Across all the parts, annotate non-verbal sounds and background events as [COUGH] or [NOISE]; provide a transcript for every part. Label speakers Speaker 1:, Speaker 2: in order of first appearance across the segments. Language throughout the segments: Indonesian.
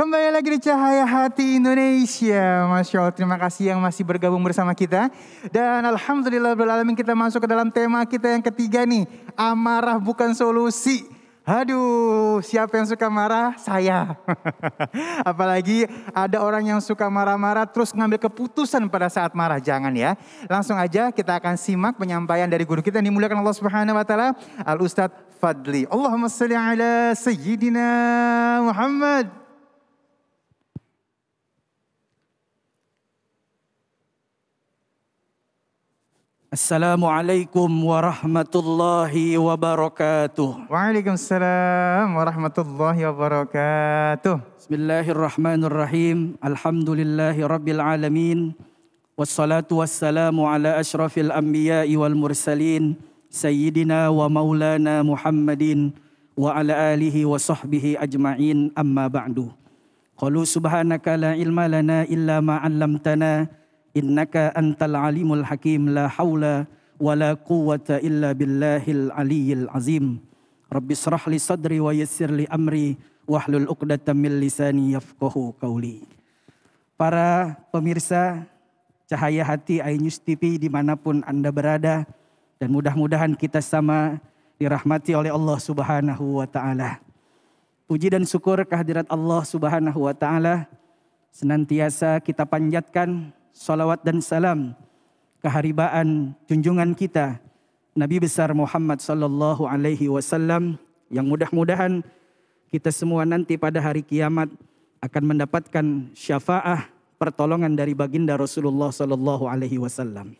Speaker 1: Kembali lagi di Cahaya Hati Indonesia. Masya Allah, terima kasih yang masih bergabung bersama kita. Dan Alhamdulillah beralamin kita masuk ke dalam tema kita yang ketiga nih. Amarah bukan solusi. Aduh, siapa yang suka marah? Saya. [LAUGHS] Apalagi ada orang yang suka marah-marah terus ngambil keputusan pada saat marah. Jangan ya. Langsung aja kita akan simak penyampaian dari guru kita yang dimuliakan Allah Subhanahu wa taala, Al Ustadz Fadli. Allahumma salli ala sayyidina Muhammad.
Speaker 2: Assalamualaikum warahmatullahi wabarakatuh. Waalaikumsalam warahmatullahi wabarakatuh. Bismillahirrahmanirrahim. Alhamdulillahi rabbil alamin. Wassalatu wassalamu ala ashrafil anbiya'i wal mursalin. Sayyidina wa maulana Muhammadin wa ala alihi wa sahbihi ajma'in amma ba'du. Qalu subhanaka la ilma lana illa ma 'allamtana innaka antal alimul hakim la haula wala quwata illa billahil aliyyil azim rabbi israh li sadri wa yassir li amri wahlul uqdatam min lisani yafqahu qawli para pemirsa Cahaya Hati iNews TV dimanapun Anda berada dan mudah-mudahan kita sama dirahmati oleh Allah Subhanahu wa taala. Puji dan syukur kehadirat Allah Subhanahu wa taala senantiasa kita panjatkan salawat dan salam keharibaan junjungan kita Nabi besar Muhammad sallallahu alaihi wasallam yang mudah-mudahan kita semua nanti pada hari kiamat akan mendapatkan syafaah pertolongan dari baginda Rasulullah sallallahu alaihi wasallam.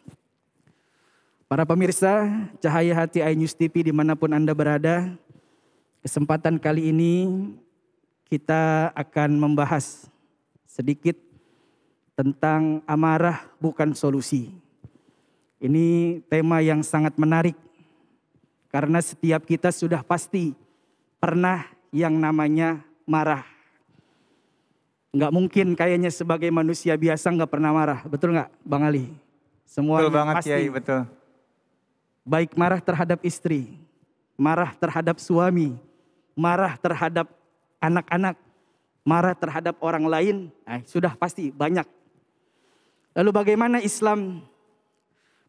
Speaker 2: Para pemirsa, Cahaya Hati iNews TV dimanapun Anda berada, kesempatan kali ini kita akan membahas sedikit tentang amarah bukan solusi. Ini tema yang sangat menarik karena setiap kita sudah pasti pernah yang namanya marah. Enggak mungkin kayaknya sebagai manusia biasa enggak pernah marah, betul enggak Bang Ali? Semua betul banget pasti. Yai, betul. Baik marah terhadap istri, marah terhadap suami, marah terhadap anak-anak, marah terhadap orang lain, eh, sudah pasti banyak Lalu bagaimana Islam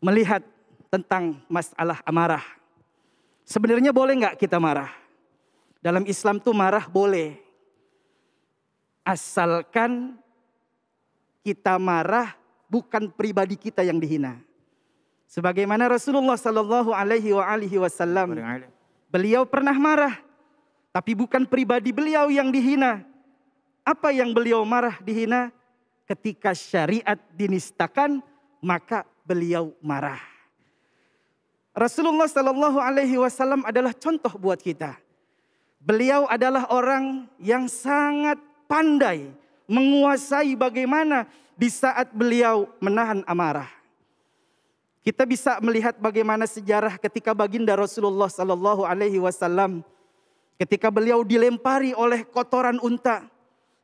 Speaker 2: melihat tentang masalah amarah? Sebenarnya boleh nggak kita marah? Dalam Islam tuh marah boleh. Asalkan kita marah bukan pribadi kita yang dihina. Sebagaimana Rasulullah Shallallahu Alaihi Wasallam, beliau pernah marah, tapi bukan pribadi beliau yang dihina. Apa yang beliau marah dihina? ketika syariat dinistakan maka beliau marah. Rasulullah Shallallahu Alaihi Wasallam adalah contoh buat kita. Beliau adalah orang yang sangat pandai menguasai bagaimana di saat beliau menahan amarah. Kita bisa melihat bagaimana sejarah ketika baginda Rasulullah Shallallahu Alaihi Wasallam ketika beliau dilempari oleh kotoran unta,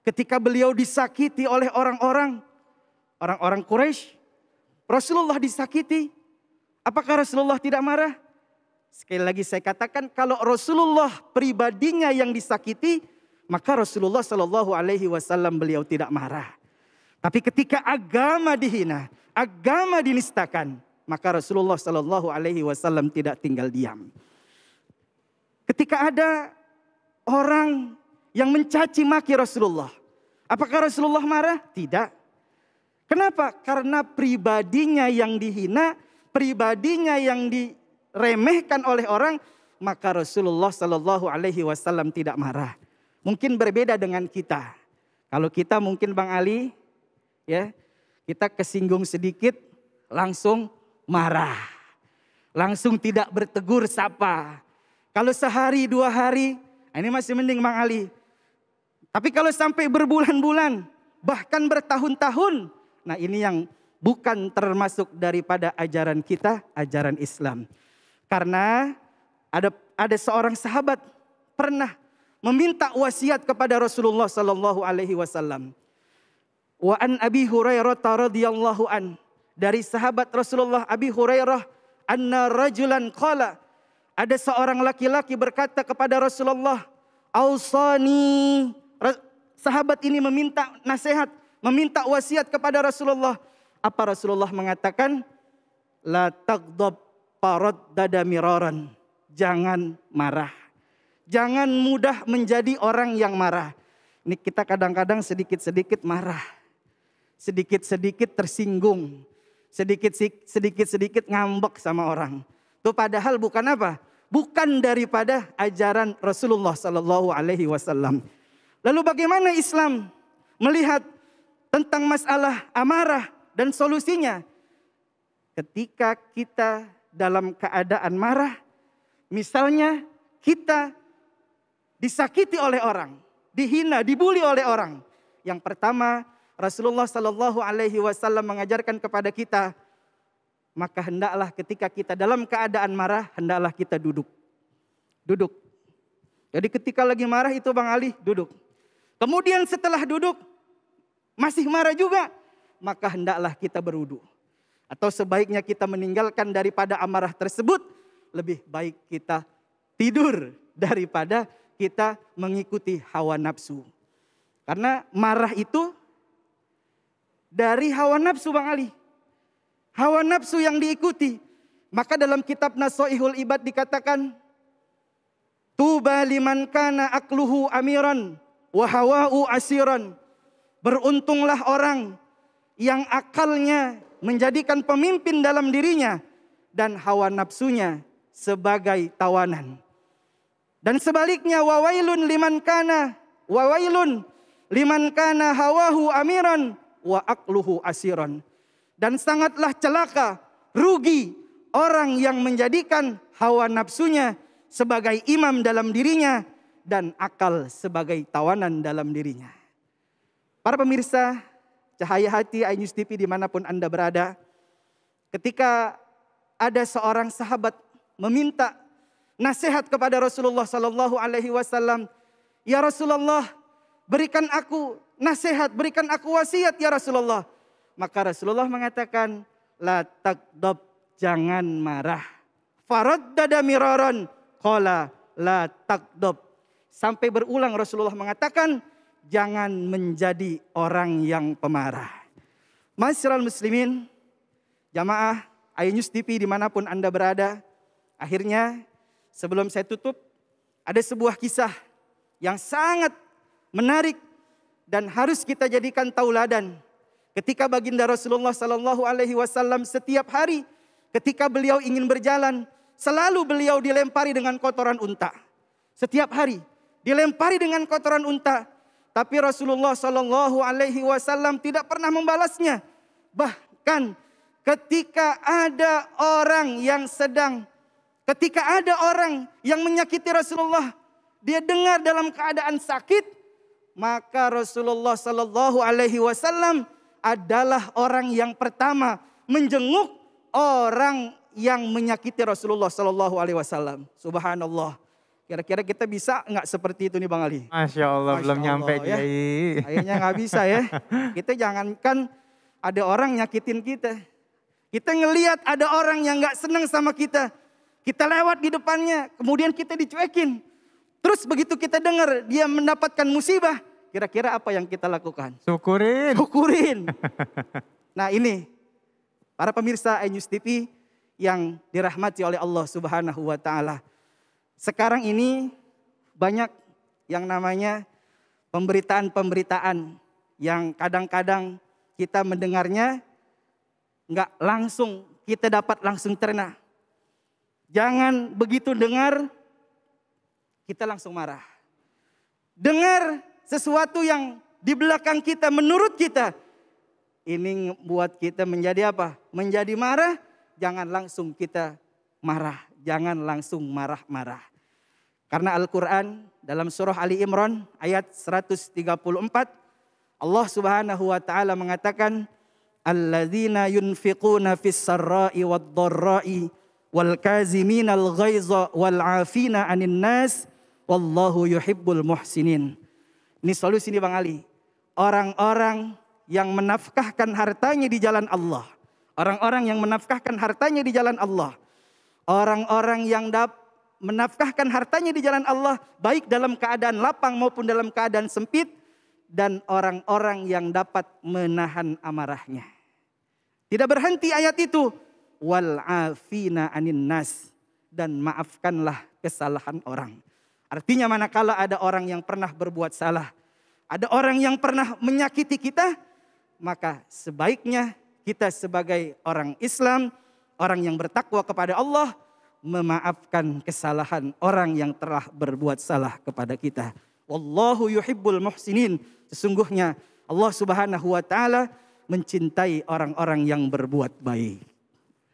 Speaker 2: ketika beliau disakiti oleh orang-orang orang-orang Quraisy. Rasulullah disakiti. Apakah Rasulullah tidak marah? Sekali lagi saya katakan kalau Rasulullah pribadinya yang disakiti, maka Rasulullah Shallallahu alaihi wasallam beliau tidak marah. Tapi ketika agama dihina, agama dinistakan, maka Rasulullah Shallallahu alaihi wasallam tidak tinggal diam. Ketika ada orang yang mencaci maki Rasulullah. Apakah Rasulullah marah? Tidak. Kenapa? Karena pribadinya yang dihina, pribadinya yang diremehkan oleh orang, maka Rasulullah Shallallahu Alaihi Wasallam tidak marah. Mungkin berbeda dengan kita. Kalau kita mungkin Bang Ali, ya kita kesinggung sedikit, langsung marah, langsung tidak bertegur sapa. Kalau sehari dua hari, ini masih mending Bang Ali. Tapi kalau sampai berbulan-bulan, bahkan bertahun-tahun, nah ini yang bukan termasuk daripada ajaran kita, ajaran Islam. Karena ada ada seorang sahabat pernah meminta wasiat kepada Rasulullah sallallahu alaihi wasallam. Wa an Abi Hurairah radhiyallahu an dari sahabat Rasulullah Abi Hurairah anna rajulan qala ada seorang laki-laki berkata kepada Rasulullah ausani Sahabat ini meminta nasihat, meminta wasiat kepada Rasulullah. Apa Rasulullah mengatakan? La taqdab parad dada Jangan marah. Jangan mudah menjadi orang yang marah. Ini kita kadang-kadang sedikit-sedikit marah. Sedikit-sedikit tersinggung. Sedikit-sedikit ngambek sama orang. Itu padahal bukan apa? Bukan daripada ajaran Rasulullah Sallallahu Alaihi Wasallam. Lalu bagaimana Islam melihat tentang masalah amarah dan solusinya? Ketika kita dalam keadaan marah, misalnya kita disakiti oleh orang, dihina, dibuli oleh orang. Yang pertama, Rasulullah Shallallahu Alaihi Wasallam mengajarkan kepada kita, maka hendaklah ketika kita dalam keadaan marah, hendaklah kita duduk. Duduk. Jadi ketika lagi marah itu Bang Ali duduk. Kemudian setelah duduk masih marah juga, maka hendaklah kita berudu. Atau sebaiknya kita meninggalkan daripada amarah tersebut, lebih baik kita tidur daripada kita mengikuti hawa nafsu. Karena marah itu dari hawa nafsu Bang Ali. Hawa nafsu yang diikuti. Maka dalam kitab Nasoihul Ibad dikatakan, Tuba liman kana akluhu amiran Wahawau asiron. Beruntunglah orang yang akalnya menjadikan pemimpin dalam dirinya dan hawa nafsunya sebagai tawanan. Dan sebaliknya wawailun liman kana wawailun liman kana hawahu amiran wa akluhu asiron. Dan sangatlah celaka, rugi orang yang menjadikan hawa nafsunya sebagai imam dalam dirinya dan akal sebagai tawanan dalam dirinya. Para pemirsa, cahaya hati iNews TV dimanapun Anda berada, ketika ada seorang sahabat meminta nasihat kepada Rasulullah Sallallahu Alaihi Wasallam, Ya Rasulullah, berikan aku nasihat, berikan aku wasiat ya Rasulullah. Maka Rasulullah mengatakan, La takdob, jangan marah. Farad dada miroron, kola la takdob, Sampai berulang Rasulullah mengatakan, jangan menjadi orang yang pemarah. Masyarakat muslimin, jamaah, iNews TV dimanapun Anda berada, akhirnya sebelum saya tutup, ada sebuah kisah yang sangat menarik dan harus kita jadikan tauladan. Ketika baginda Rasulullah Sallallahu Alaihi Wasallam setiap hari ketika beliau ingin berjalan, selalu beliau dilempari dengan kotoran unta. Setiap hari dilempari dengan kotoran unta. Tapi Rasulullah Shallallahu Alaihi Wasallam tidak pernah membalasnya. Bahkan ketika ada orang yang sedang, ketika ada orang yang menyakiti Rasulullah, dia dengar dalam keadaan sakit, maka Rasulullah Shallallahu Alaihi Wasallam adalah orang yang pertama menjenguk orang yang menyakiti Rasulullah Shallallahu Alaihi Wasallam. Subhanallah. Kira-kira kita bisa nggak seperti itu nih Bang Ali?
Speaker 1: Masya Allah, Masya belum Allah, nyampe ya. Kiai. Kayaknya nggak bisa
Speaker 2: ya. [LAUGHS] Kita jangankan ada orang nyakitin kita. Kita ngeliat ada orang yang nggak seneng sama kita. Kita lewat di depannya, kemudian kita dicuekin. Terus begitu kita dengar dia mendapatkan musibah, kira-kira apa yang kita lakukan?
Speaker 1: Syukurin. Syukurin.
Speaker 2: [LAUGHS] nah ini, para pemirsa iNews TV yang dirahmati oleh Allah Subhanahu wa taala. Sekarang ini banyak yang namanya pemberitaan-pemberitaan yang kadang-kadang kita mendengarnya nggak langsung kita dapat langsung cerna. Jangan begitu dengar kita langsung marah. Dengar sesuatu yang di belakang kita menurut kita ini buat kita menjadi apa? Menjadi marah, jangan langsung kita marah jangan langsung marah-marah. Karena Al-Quran dalam surah Ali Imran ayat 134 Allah subhanahu wa ta'ala mengatakan Alladzina yunfiquna fis sarra'i wad dharra'i wal kazimina al ghaiza wal afina anin nas wallahu yuhibbul muhsinin. Ini solusi nih Bang Ali. Orang-orang yang menafkahkan hartanya di jalan Allah. Orang-orang yang menafkahkan hartanya di jalan Allah Orang-orang yang dapat menafkahkan hartanya di jalan Allah baik dalam keadaan lapang maupun dalam keadaan sempit dan orang-orang yang dapat menahan amarahnya. Tidak berhenti ayat itu wal afina anin nas dan maafkanlah kesalahan orang. Artinya manakala ada orang yang pernah berbuat salah, ada orang yang pernah menyakiti kita, maka sebaiknya kita sebagai orang Islam orang yang bertakwa kepada Allah memaafkan kesalahan orang yang telah berbuat salah kepada kita. Wallahu yuhibbul muhsinin. Sesungguhnya Allah Subhanahu wa taala mencintai orang-orang yang berbuat baik.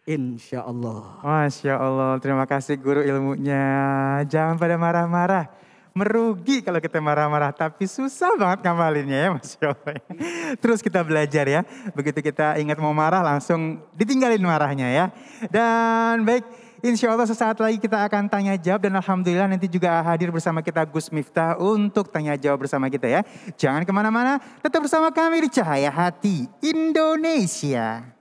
Speaker 2: Insya Allah.
Speaker 1: Masya Allah, terima kasih guru ilmunya. Jangan pada marah-marah merugi kalau kita marah-marah, tapi susah banget ngamalinnya ya Mas Yofi. Terus kita belajar ya, begitu kita ingat mau marah langsung ditinggalin marahnya ya. Dan baik, insya Allah sesaat lagi kita akan tanya jawab dan Alhamdulillah nanti juga hadir bersama kita Gus Miftah untuk tanya jawab bersama kita ya. Jangan kemana-mana, tetap bersama kami di Cahaya Hati Indonesia.